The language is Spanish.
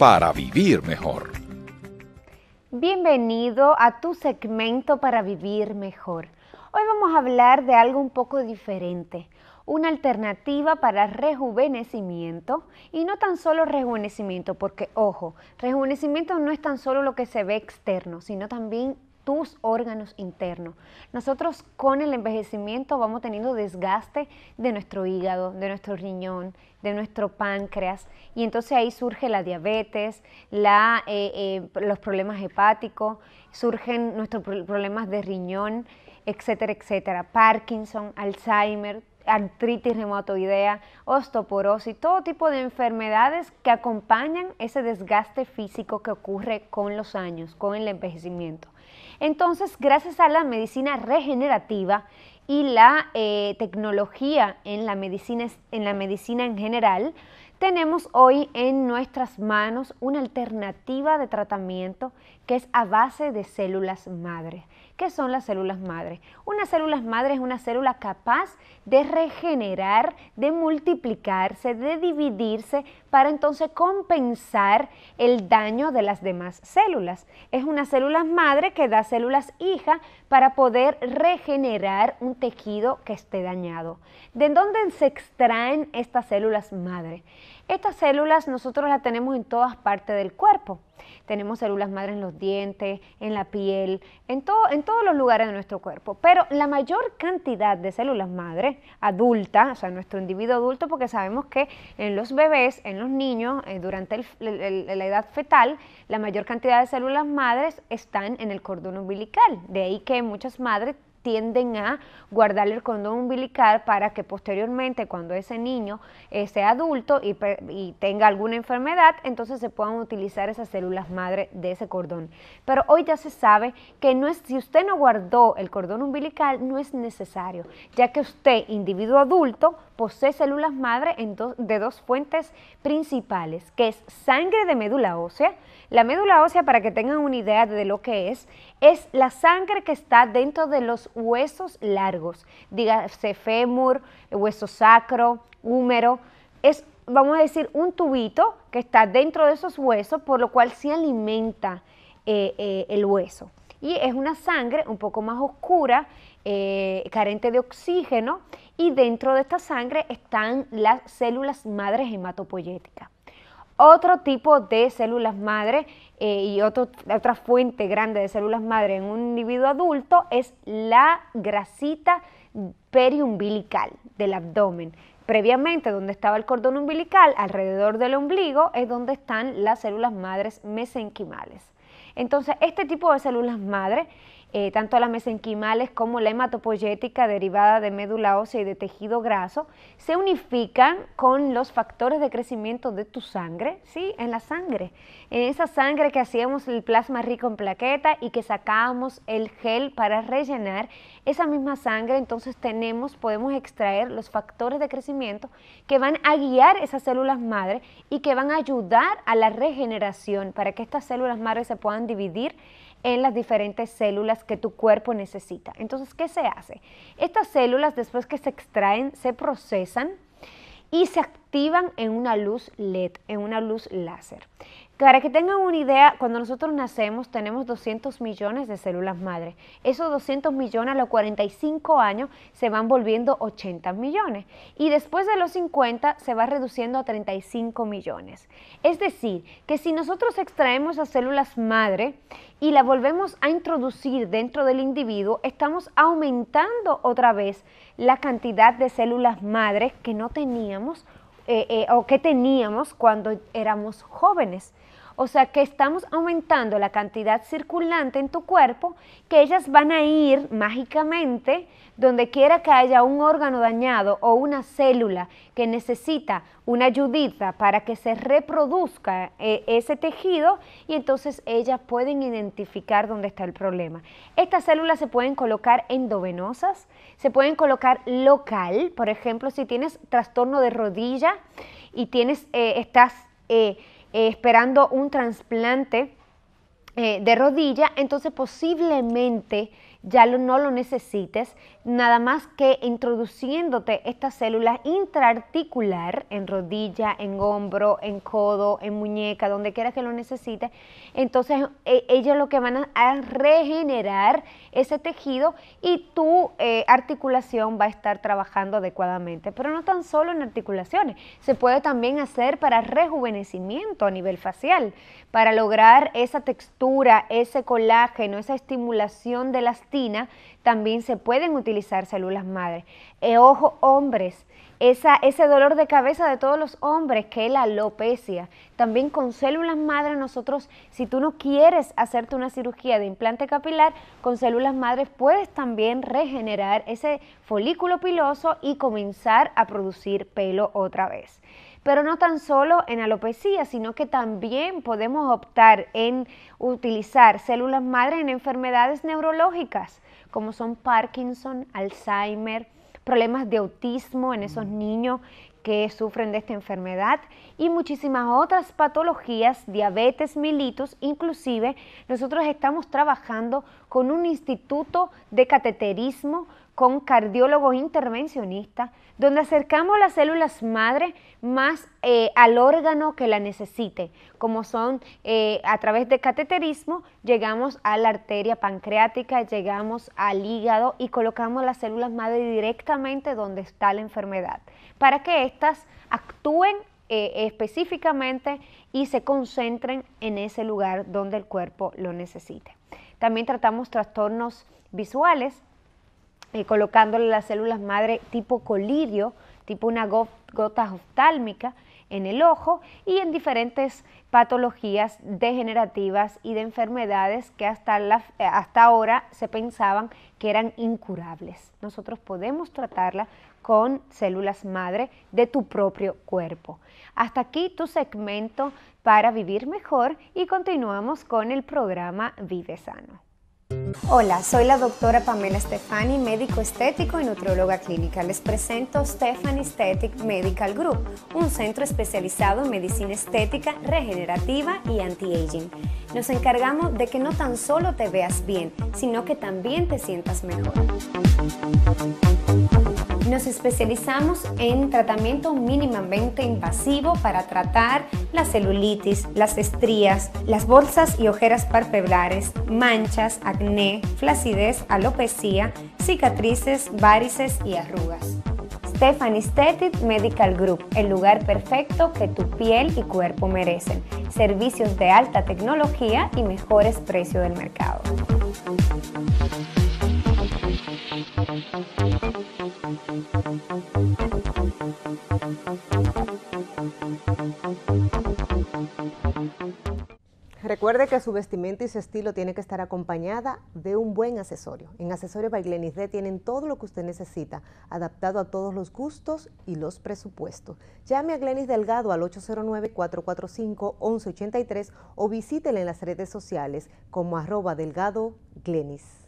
para vivir mejor. Bienvenido a tu segmento para vivir mejor. Hoy vamos a hablar de algo un poco diferente, una alternativa para rejuvenecimiento y no tan solo rejuvenecimiento, porque ojo, rejuvenecimiento no es tan solo lo que se ve externo, sino también órganos internos. Nosotros con el envejecimiento vamos teniendo desgaste de nuestro hígado, de nuestro riñón, de nuestro páncreas y entonces ahí surge la diabetes, eh, eh, los problemas hepáticos, surgen nuestros problemas de riñón, etcétera, etcétera, Parkinson, Alzheimer, artritis reumatoidea, osteoporosis, todo tipo de enfermedades que acompañan ese desgaste físico que ocurre con los años, con el envejecimiento. Entonces, gracias a la medicina regenerativa y la eh, tecnología en la, medicina, en la medicina en general, tenemos hoy en nuestras manos una alternativa de tratamiento que es a base de células madres. ¿Qué son las células madres? Una célula madre es una célula capaz de regenerar, de multiplicarse, de dividirse, para entonces compensar el daño de las demás células. Es una célula madre que da células hija para poder regenerar un tejido que esté dañado. ¿De dónde se extraen estas células madre? Estas células nosotros las tenemos en todas partes del cuerpo. Tenemos células madres en los dientes, en la piel, en, todo, en todos los lugares de nuestro cuerpo. Pero la mayor cantidad de células madres adulta, o sea, nuestro individuo adulto, porque sabemos que en los bebés, en los niños, eh, durante la edad fetal, la mayor cantidad de células madres están en el cordón umbilical. De ahí que muchas madres tienden a guardar el cordón umbilical para que posteriormente cuando ese niño eh, sea adulto y, tenga alguna enfermedad, entonces se puedan utilizar esas células madre de ese cordón. Pero hoy ya se sabe que no si usted no guardó el cordón umbilical, no es necesario, ya que usted, individuo adulto, posee células madre de dos fuentes principales, que es sangre de médula ósea. La médula ósea, para que tengan una idea de lo que es, es la sangre que está dentro de los huesos largos, dígase fémur, hueso sacro, húmero, es, vamos a decir, un tubito que está dentro de esos huesos, por lo cual se alimenta eh, eh, el hueso. Y es una sangre un poco más oscura, eh, carente de oxígeno, y dentro de esta sangre están las células madres hematopoyéticas otro tipo de células madre eh, y otra fuente grande de células madre en un individuo adulto es la grasita periumbilical del abdomen. Previamente, donde estaba el cordón umbilical, alrededor del ombligo, es donde están las células madres mesenquimales. Entonces, este tipo de células madre eh, tanto las mesenquimales como la hematopoyética derivada de médula ósea y de tejido graso, se unifican con los factores de crecimiento de tu sangre, ¿sí? En la sangre. En esa sangre que hacíamos el plasma rico en plaqueta y que sacábamos el gel para rellenar, esa misma sangre entonces tenemos, podemos extraer los factores de crecimiento que van a guiar esas células madre y que van a ayudar a la regeneración para que estas células madre se puedan dividir en las diferentes células que tu cuerpo necesita. Entonces, ¿qué se hace? Estas células, después que se extraen, se procesan y se activan en una luz LED, en una luz láser. Para que tengan una idea, cuando nosotros nacemos tenemos 200 millones de células madre. Esos 200 millones a los 45 años se van volviendo 80 millones y después de los 50 se va reduciendo a 35 millones. Es decir, que si nosotros extraemos las células madre y la volvemos a introducir dentro del individuo, estamos aumentando otra vez la cantidad de células madre que no teníamos eh, eh, o que teníamos cuando éramos jóvenes. O sea que estamos aumentando la cantidad circulante en tu cuerpo, que ellas van a ir mágicamente donde quiera que haya un órgano dañado o una célula que necesita una ayudita para que se reproduzca eh, ese tejido y entonces ellas pueden identificar dónde está el problema. Estas células se pueden colocar endovenosas, se pueden colocar local, por ejemplo, si tienes trastorno de rodilla y tienes, eh, estás... Eh, eh, esperando un trasplante eh, de rodilla, entonces posiblemente ya no lo necesites nada más que introduciéndote estas células intraarticular en rodilla, en hombro, en codo, en muñeca, donde quiera que lo necesites, entonces ellas ellos lo que van a, regenerar ese tejido y tu eh, articulación va a estar trabajando adecuadamente. Pero no tan solo en articulaciones, se puede también hacer para rejuvenecimiento a nivel facial, para lograr esa textura, ese colágeno, esa estimulación de la elastina también se pueden utilizar células madre. Eh, ojo, hombres, ese dolor de cabeza de todos los hombres, que es la alopecia. También con células madre nosotros, si tú no quieres hacerte una cirugía de implante capilar, con células madre puedes también regenerar ese folículo piloso y comenzar a producir pelo otra vez. Pero no tan solo en alopecia, sino que también podemos optar en utilizar células madre en enfermedades neurológicas, como son Parkinson, Alzheimer, problemas de autismo en esos mm. niños que sufren de esta enfermedad y muchísimas otras patologías, diabetes mellitus, inclusive nosotros estamos trabajando con un instituto de cateterismo, con cardiólogos intervencionistas, donde acercamos las células madre más eh, al órgano que la necesite, como son eh, a través de cateterismo, llegamos a la arteria pancreática, llegamos al hígado y colocamos las células madre directamente donde está la enfermedad, para que éstas actúen eh, específicamente y se concentren en ese lugar donde el cuerpo lo necesite. También tratamos trastornos visuales, eh, colocándole las células madre tipo colirio, tipo una gota oftálmica en el ojo y en diferentes patologías degenerativas y de enfermedades que hasta, eh, hasta ahora se pensaban que eran incurables. Nosotros podemos tratarla con células madre de tu propio cuerpo. Hasta aquí tu segmento para vivir mejor y continuamos con el programa Vive Sano. Hola, soy la doctora Pamela Stefani, médico estético y nutrióloga clínica. Les presento Stefani Aesthetic Medical Group, un centro especializado en medicina estética, regenerativa y anti-aging. Nos encargamos de que no tan solo te veas bien, sino que también te sientas mejor. Nos especializamos en tratamiento mínimamente invasivo para tratar la celulitis, las estrías, las bolsas y ojeras parpeblares, manchas, acné, flacidez, alopecia, cicatrices, varices y arrugas. Stephanie Static Medical Group, el lugar perfecto que tu piel y cuerpo merecen. Servicios de alta tecnología y mejores precios del mercado. Recuerde que su vestimenta y su estilo tiene que estar acompañada de un buen accesorio. En Accesorios by Glenis D tienen todo lo que usted necesita, adaptado a todos los gustos y los presupuestos. Llame a Glenis Delgado al 809-445-1183 o visítele en las redes sociales como arroba delgado glenis.